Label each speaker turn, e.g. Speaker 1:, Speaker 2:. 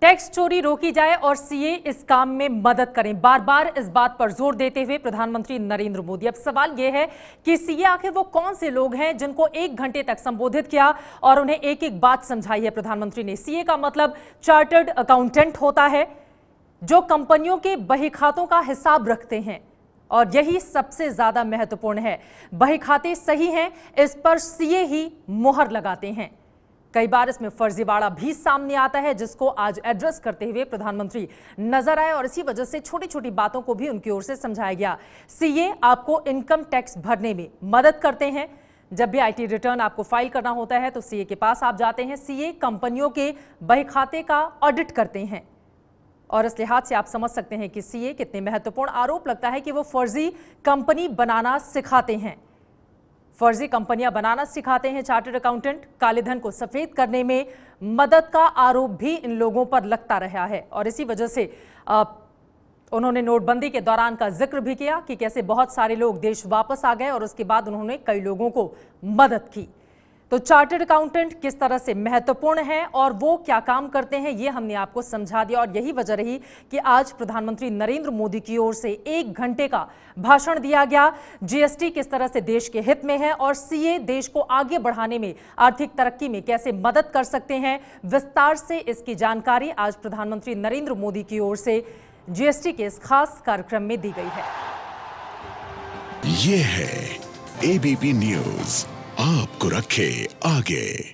Speaker 1: tax चोरी रोकी जाए और सीए इस काम में मदद करें बार बार इस बात पर जोर देते हुए प्रधानमंत्री नरेंद्र मोदी अब सवाल यह है कि सीए आखिर वो कौन से लोग हैं जिनको एक घंटे तक संबोधित किया और उन्हें एक एक बात समझाई है प्रधानमंत्री ने सीए का मतलब चार्टर्ड अकाउंटेंट होता है जो कंपनियों के बही खातों का हिसाब रखते हैं और यही सबसे ज्यादा महत्वपूर्ण है बही खाते सही हैं इस पर सीए ही मोहर लगाते हैं कई बार इसमें फर्जीवाड़ा भी सामने आता है जिसको आज एड्रेस करते हुए प्रधानमंत्री नजर आए और इसी वजह से छोटी छोटी बातों को भी उनकी ओर से समझाया गया सीए आपको इनकम टैक्स भरने में मदद करते हैं जब भी आईटी रिटर्न आपको फाइल करना होता है तो सीए के पास आप जाते हैं सीए कंपनियों के खाते का ऑडिट करते हैं और इस लिहाज से आप समझ सकते हैं कि सीए कितने महत्वपूर्ण आरोप लगता है कि वो फर्जी कंपनी बनाना सिखाते हैं फर्जी कंपनियां बनाना सिखाते हैं चार्टर्ड अकाउंटेंट कालेधन को सफेद करने में मदद का आरोप भी इन लोगों पर लगता रहा है और इसी वजह से आ, उन्होंने नोटबंदी के दौरान का जिक्र भी किया कि कैसे बहुत सारे लोग देश वापस आ गए और उसके बाद उन्होंने कई लोगों को मदद की तो चार्टर्ड अकाउंटेंट किस तरह से महत्वपूर्ण हैं और वो क्या काम करते हैं ये हमने आपको समझा दिया और यही वजह रही कि आज प्रधानमंत्री नरेंद्र मोदी की ओर से एक घंटे का भाषण दिया गया जीएसटी किस तरह से देश के हित में है और सीए देश को आगे बढ़ाने में आर्थिक तरक्की में कैसे मदद कर सकते हैं विस्तार से इसकी जानकारी आज प्रधानमंत्री नरेंद्र मोदी की ओर से जीएसटी के इस खास कार्यक्रम में दी गई है ये है एबीपी न्यूज़ आपको रखे आगे